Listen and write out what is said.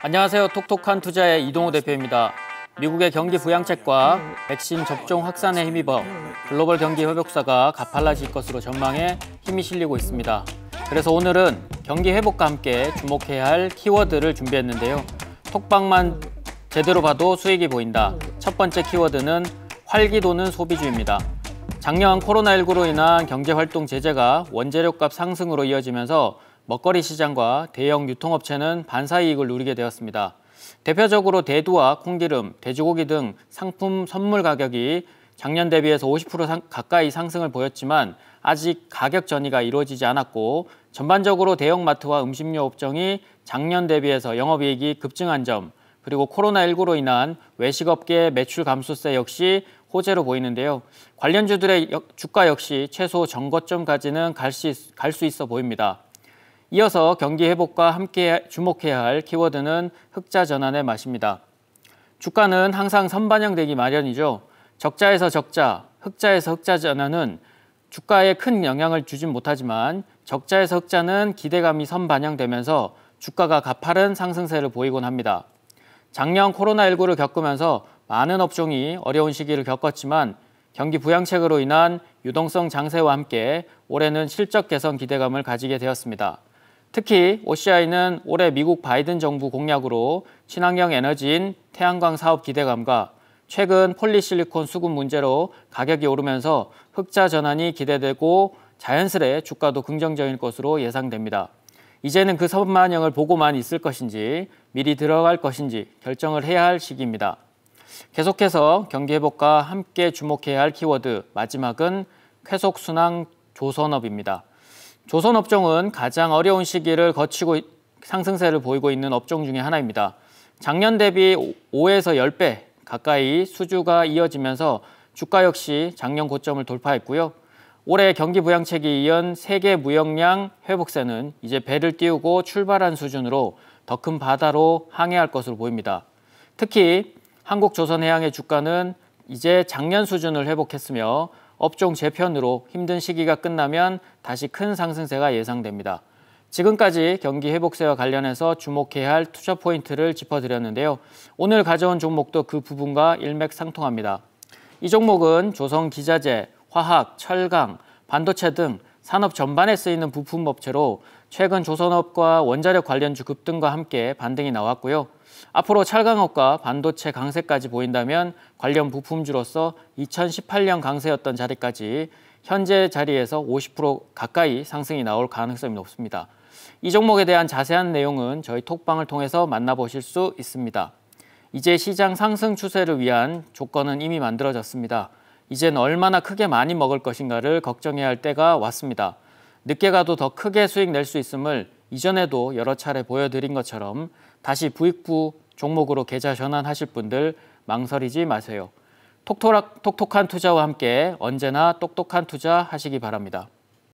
안녕하세요. 톡톡한 투자의 이동호 대표입니다. 미국의 경기 부양책과 백신 접종 확산에 힘입어 글로벌 경기 회복사가 가팔라질 것으로 전망에 힘이 실리고 있습니다. 그래서 오늘은 경기 회복과 함께 주목해야 할 키워드를 준비했는데요. 톡방만 제대로 봐도 수익이 보인다. 첫 번째 키워드는 활기 도는 소비주입니다. 작년 코로나19로 인한 경제활동 제재가 원재료값 상승으로 이어지면서 먹거리 시장과 대형 유통업체는 반사이익을 누리게 되었습니다. 대표적으로 대두와 콩기름, 돼지고기 등 상품 선물 가격이 작년 대비해서 50% 가까이 상승을 보였지만 아직 가격 전이가 이루어지지 않았고 전반적으로 대형마트와 음식료 업종이 작년 대비해서 영업이익이 급증한 점 그리고 코로나19로 인한 외식업계 매출 감소세 역시 호재로 보이는데요. 관련주들의 주가 역시 최소 정거점까지는갈 수 있어 보입니다. 이어서 경기 회복과 함께 주목해야 할 키워드는 흑자 전환의 맛입니다. 주가는 항상 선반영되기 마련이죠. 적자에서 적자, 흑자에서 흑자 전환은 주가에 큰 영향을 주진 못하지만 적자에서 흑자는 기대감이 선반영되면서 주가가 가파른 상승세를 보이곤 합니다. 작년 코로나19를 겪으면서 많은 업종이 어려운 시기를 겪었지만 경기 부양책으로 인한 유동성 장세와 함께 올해는 실적 개선 기대감을 가지게 되었습니다. 특히 OCI는 올해 미국 바이든 정부 공약으로 친환경 에너지인 태양광 사업 기대감과 최근 폴리실리콘 수급 문제로 가격이 오르면서 흑자 전환이 기대되고 자연스레 주가도 긍정적인 것으로 예상됩니다. 이제는 그 선만영을 보고만 있을 것인지 미리 들어갈 것인지 결정을 해야 할 시기입니다. 계속해서 경기 회복과 함께 주목해야 할 키워드 마지막은 쾌속순환 조선업입니다. 조선 업종은 가장 어려운 시기를 거치고 상승세를 보이고 있는 업종 중의 하나입니다. 작년 대비 5에서 10배 가까이 수주가 이어지면서 주가 역시 작년 고점을 돌파했고요. 올해 경기 부양책이 이은 세계 무역량 회복세는 이제 배를 띄우고 출발한 수준으로 더 큰 바다로 항해할 것으로 보입니다. 특히 한국조선해양의 주가는 이제 작년 수준을 회복했으며 업종 재편으로 힘든 시기가 끝나면 다시 큰 상승세가 예상됩니다. 지금까지 경기 회복세와 관련해서 주목해야 할 투자 포인트를 짚어드렸는데요. 오늘 가져온 종목도 그 부분과 일맥상통합니다. 이 종목은 조선 기자재, 화학, 철강, 반도체 등 산업 전반에 쓰이는 부품 업체로 최근 조선업과 원자력 관련주 급등과 함께 반등이 나왔고요. 앞으로 철강업과 반도체 강세까지 보인다면 관련 부품주로서 2018년 강세였던 자리까지 현재 자리에서 50% 가까이 상승이 나올 가능성이 높습니다. 이 종목에 대한 자세한 내용은 저희 톡방을 통해서 만나보실 수 있습니다. 이제 시장 상승 추세를 위한 조건은 이미 만들어졌습니다. 이젠 얼마나 크게 많이 먹을 것인가를 걱정해야 할 때가 왔습니다. 늦게 가도 더 크게 수익 낼 수 있음을 이전에도 여러 차례 보여드린 것처럼 다시 부익부 종목으로 계좌 전환하실 분들 망설이지 마세요. 톡톡한 투자와 함께 언제나 똑똑한 투자 하시기 바랍니다.